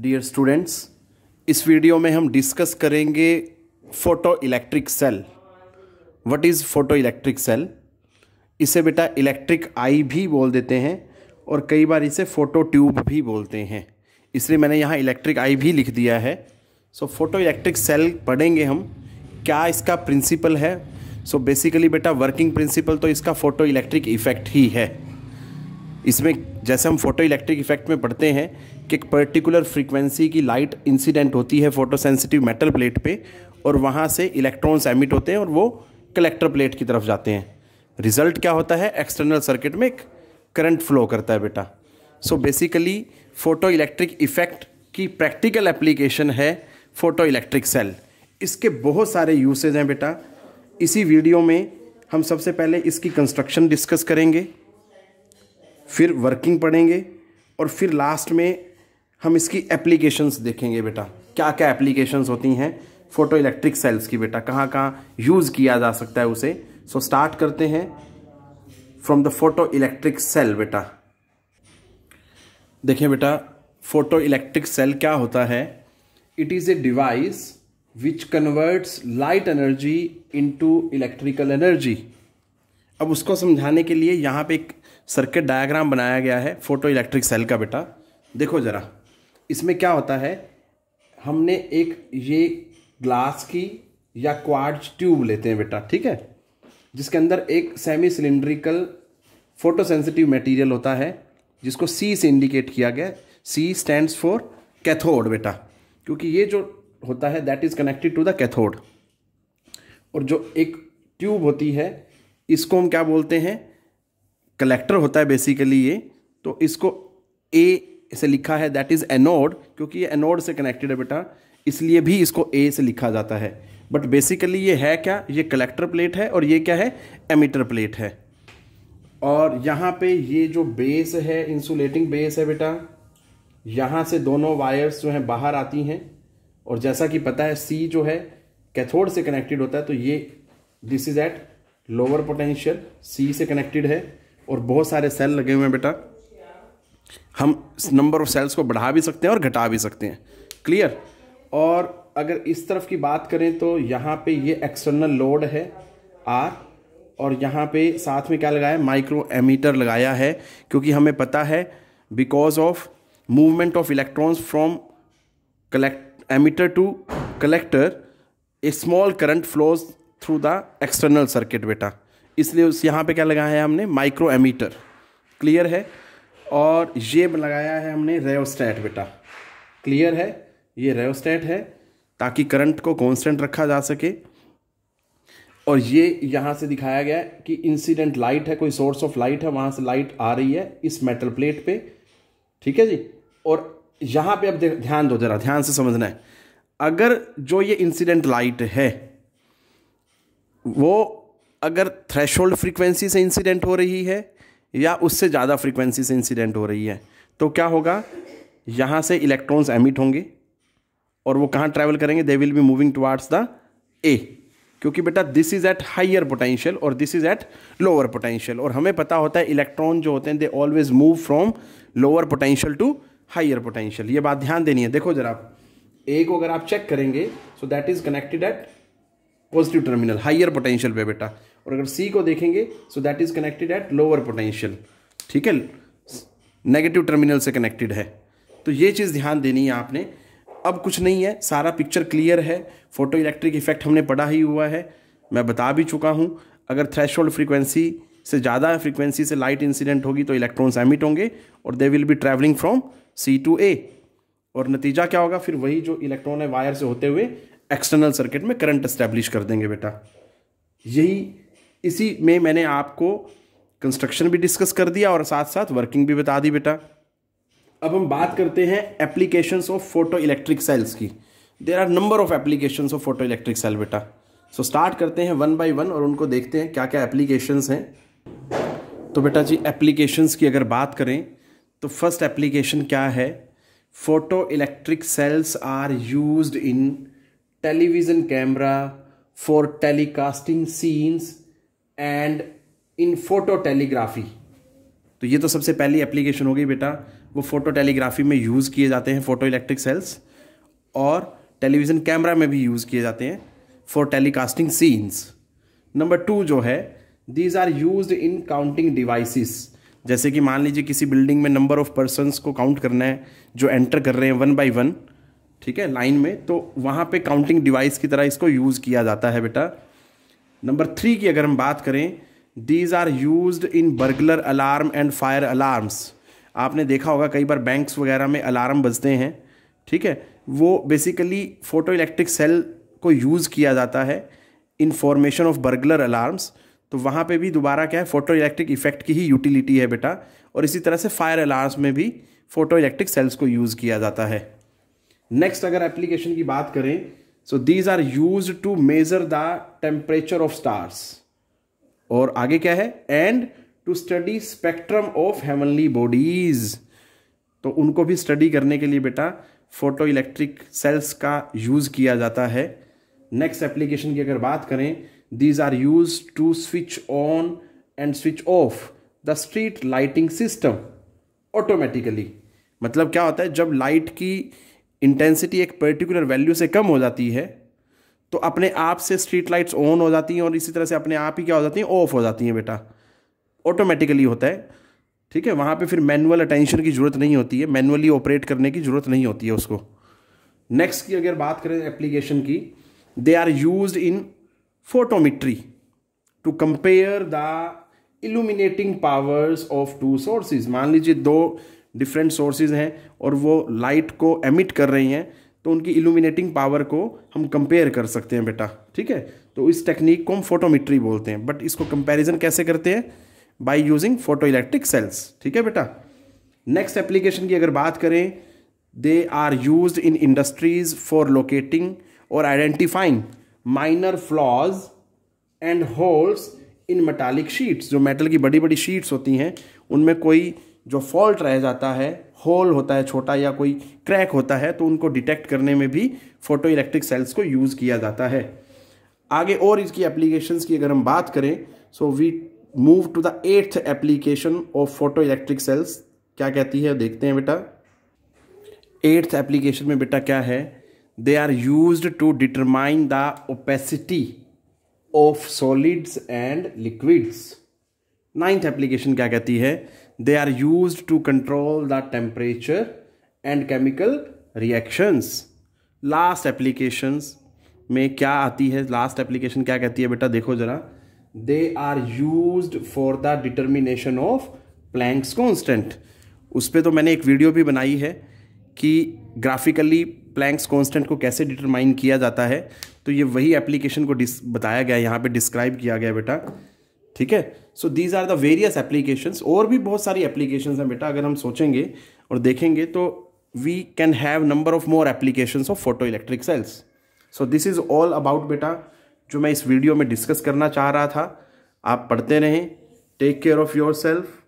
dear students इस video में हम डिस्कस करेंगे photo electric cell what is photo electric cell इसे बेटा इलेक्ट्रिक आई भी बोल देते हैं और कई बार इसे फ़ोटो ट्यूब भी बोलते हैं इसलिए मैंने यहाँ इलेक्ट्रिक आई भी लिख दिया है सो फोटो इलेक्ट्रिक सेल पढ़ेंगे हम क्या इसका प्रिंसिपल है सो बेसिकली बेटा वर्किंग प्रिंसिपल तो इसका फोटो इलेक्ट्रिक इफेक्ट ही है इसमें जैसे हम फोटो इलेक्ट्रिक इफेक्ट में पढ़ते हैं कि एक पर्टिकुलर फ्रीक्वेंसी की लाइट इंसिडेंट होती है फोटो सेंसिटिव मेटल प्लेट पे और वहाँ से इलेक्ट्रॉन्स एमिट होते हैं और वो कलेक्टर प्लेट की तरफ जाते हैं रिजल्ट क्या होता है एक्सटर्नल सर्किट में एक करंट फ्लो करता है बेटा so basically photo electric effect की प्रैक्टिकल एप्लीकेशन है फोटो इलेक्ट्रिक सेल इसके बहुत सारे यूसेज हैं बेटा इसी वीडियो में हम सबसे पहले इसकी कंस्ट्रक्शन डिस्कस करेंगे फिर वर्किंग पढ़ेंगे और फिर लास्ट में हम इसकी एप्लीकेशंस देखेंगे बेटा क्या क्या एप्लीकेशंस होती हैं फोटो इलेक्ट्रिक सेल्स की बेटा कहाँ कहाँ यूज़ किया जा सकता है उसे सो so, स्टार्ट करते हैं from the photo electric cell बेटा देखें बेटा फोटो इलेक्ट्रिक सेल क्या होता है it is a device which converts light energy into electrical energy अब उसको समझाने के लिए यहाँ पे एक सर्किट डायग्राम बनाया गया है फोटो इलेक्ट्रिक सेल का बेटा देखो ज़रा इसमें क्या होता है हमने एक ये ग्लास की या क्वार्ट्ज ट्यूब लेते हैं बेटा ठीक है जिसके अंदर एक सेमी सिलिंड्रिकल सेंसिटिव मटीरियल होता है जिसको सी से इंडिकेट किया गया सी स्टैंड्स फॉर कैथोड बेटा क्योंकि ये जो होता है that is connected to the cathode और जो एक ट्यूब होती है इसको हम क्या बोलते हैं कलेक्टर होता है बेसिकली ये तो इसको ए से लिखा है दैट इज़ एनोड क्योंकि ये एनोड से कनेक्टेड है बेटा इसलिए भी इसको ए से लिखा जाता है बट बेसिकली ये है क्या ये कलेक्टर प्लेट है और ये क्या है एमिटर प्लेट है और यहाँ पे ये जो बेस है इंसुलेटिंग बेस है बेटा यहाँ से दोनों वायर्स जो हैं बाहर आती हैं और जैसा कि पता है सी जो है कैथोड से कनेक्टेड होता है तो ये this is at lower potential C से कनेक्टेड है और बहुत सारे सेल लगे हुए हैं बेटा हम नंबर ऑफ सेल्स को बढ़ा भी सकते हैं और घटा भी सकते हैं क्लियर और अगर इस तरफ की बात करें तो यहाँ पे ये एक्सटर्नल लोड है आर और यहाँ पे साथ में क्या लगाया माइक्रो एमीटर लगाया है क्योंकि हमें पता है because of movement of electrons from collect emitter to collector a small current flows through the external circuit बेटा इसलिए उस यहाँ पे क्या लगाया है हमने माइक्रो एमीटर क्लियर है और ये लगाया है हमने रेवस्टैट बेटा क्लियर है ये रेवस्टैट है ताकि करंट को कांस्टेंट रखा जा सके और ये यहाँ से दिखाया गया है कि इंसिडेंट लाइट है कोई सोर्स ऑफ लाइट है वहाँ से लाइट आ रही है इस मेटल प्लेट पे ठीक है जी और यहाँ पे अब ध्यान दो जरा ध्यान से समझना है अगर जो ये इंसिडेंट लाइट है वो अगर होल्ड फ्रीक्वेंसी से इंसिडेंट हो रही है या उससे ज़्यादा फ्रीक्वेंसी से इंसिडेंट हो रही है तो क्या होगा यहाँ से इलेक्ट्रॉन्स एमिट होंगे और वो कहाँ ट्रैवल करेंगे they will be moving towards the A क्योंकि बेटा this is at higher potential और this is at lower potential और हमें पता होता है इलेक्ट्रॉन जो होते हैं they always move from lower potential to higher potential ये बात ध्यान देनी है देखो जरा ए को अगर आप चेक करेंगे so that is connected at positive terminal higher potential पे बेटा और अगर सी को देखेंगे so that is connected at lower potential ठीक है नेगेटिव टर्मिनल से कनेक्टेड है तो ये चीज़ ध्यान देनी है आपने अब कुछ नहीं है सारा पिक्चर क्लियर है फोटो इलेक्ट्रिक इफेक्ट हमने पढ़ा ही हुआ है मैं बता भी चुका हूँ अगर थ्रेश फ्रीक्वेंसी से ज़्यादा फ्रीक्वेंसी से लाइट इंसिडेंट होगी तो इलेक्ट्रॉन्स एमिट होंगे और they will be travelling from C to A और नतीजा क्या होगा फिर वही जो इलेक्ट्रॉन है वायर से होते हुए एक्सटर्नल सर्किट में करंट इस्टेब्लिश कर देंगे बेटा यही इसी में मैंने आपको कंस्ट्रक्शन भी डिस्कस कर दिया और साथ साथ वर्किंग भी बता दी बेटा अब हम बात करते हैं applications of photo electric cells की there are number of application of photo electric cell बेटा सो so, स्टार्ट करते हैं वन बाई वन और उनको देखते हैं क्या क्या एप्लीकेशंस हैं तो बेटा जी एप्लीकेशंस की अगर बात करें तो फर्स्ट एप्लीकेशन क्या है photo electric cells are use in television camera for telecasting scenes and in photo telegraphy तो ये तो सबसे पहली एप्लीकेशन हो गई बेटा वो फोटो टेलीग्राफी में यूज़ किए जाते हैं फोटो इलेक्ट्रिक सेल्स और टेलीविज़न कैमरा में भी यूज़ किए जाते हैं for telecasting scenes number two जो है these are use in counting devices जैसे कि मान लीजिए किसी बिल्डिंग में नंबर ऑफ पर्सनस को काउंट करना है जो एंटर कर रहे हैं वन बाई वन ठीक है लाइन में तो वहाँ पे काउंटिंग डिवाइस की तरह इसको यूज़ किया जाता है बेटा नंबर थ्री की अगर हम बात करें these are use in burglar alarm and fire alarms आपने देखा होगा कई बार बैंक्स वगैरह में अलार्म बजते हैं ठीक है वो बेसिकली फोटो इलेक्ट्रिक सेल को यूज़ किया जाता है in formation of burglar alarms तो वहाँ पे भी दोबारा क्या है फोटो इलेक्ट्रिक इफेक्ट की ही यूटिलिटी है बेटा और इसी तरह से फायर अलार्म्स में भी फोटो इलेक्ट्रिक सेल्स को यूज़ किया जाता है नेक्स्ट अगर एप्लीकेशन की बात करें so these are use to measure the temperature of stars और आगे क्या है and to study spectrum of heavenly bodies तो उनको भी स्टडी करने के लिए बेटा फोटो इलेक्ट्रिक सेल्स का यूज़ किया जाता है नेक्स्ट एप्लीकेशन की अगर बात करें these are use to switch on and switch of the street lighting system automatically मतलब क्या होता है जब लाइट की इंटेंसिटी एक पर्टिकुलर वैल्यू से कम हो जाती है तो अपने आप से स्ट्रीट लाइट्स ऑन हो जाती हैं और इसी तरह से अपने आप ही क्या हो जाती हैं ऑफ हो जाती हैं बेटा ऑटोमेटिकली होता है ठीक है वहाँ पे फिर मैनुअल अटेंशन की ज़रूरत नहीं होती है मैनुअली ऑपरेट करने की ज़रूरत नहीं होती है उसको नेक्स्ट की अगर बात करें एप्लीकेशन की they are use in photometry to compare the illuminating powers of two sources मान लीजिए दो डिफरेंट सोर्सेज हैं और वो लाइट को एमिट कर रही हैं तो उनकी इल्यूमिनेटिंग पावर को हम कंपेयर कर सकते हैं बेटा ठीक है तो इस टेक्निक को हम फोटोमीट्री बोलते हैं बट इसको कंपैरिजन कैसे करते हैं by using photo electric cells ठीक है बेटा नेक्स्ट एप्लीकेशन की अगर बात करें they are use in industries for locating और identifying minor flaws and holes in metallic sheets जो मेटल की बड़ी बड़ी शीट्स होती हैं उनमें कोई जो फॉल्ट रह जाता है होल होता है छोटा या कोई क्रैक होता है तो उनको डिटेक्ट करने में भी फोटो इलेक्ट्रिक सेल्स को यूज़ किया जाता है आगे और इसकी एप्लीकेशंस की अगर हम बात करें so we move to the eighth application of photo electric cells क्या कहती है देखते हैं बेटा एट्थ एप्लीकेशन में बेटा क्या है they are use to determine the opacity of solids and liquids ninth application क्या कहती है they are use to control the temperature and chemical reactions last applications में क्या आती है लास्ट एप्लीकेशन क्या कहती है बेटा देखो जरा they are use for the determination of Planck's constant उस पर तो मैंने एक वीडियो भी बनाई है कि ग्राफिकली प्लैंक्स कॉन्स्टेंट को कैसे डिटरमाइन किया जाता है तो ये वही एप्लीकेशन को बताया गया यहाँ पे डिस्क्राइब किया गया बेटा ठीक है so these are the various applications और भी बहुत सारी एप्लीकेशंस हैं बेटा अगर हम सोचेंगे और देखेंगे तो we can have number of more applications of photo electric cells so this is all about बेटा जो मैं इस वीडियो में डिस्कस करना चाह रहा था आप पढ़ते रहें take care of your self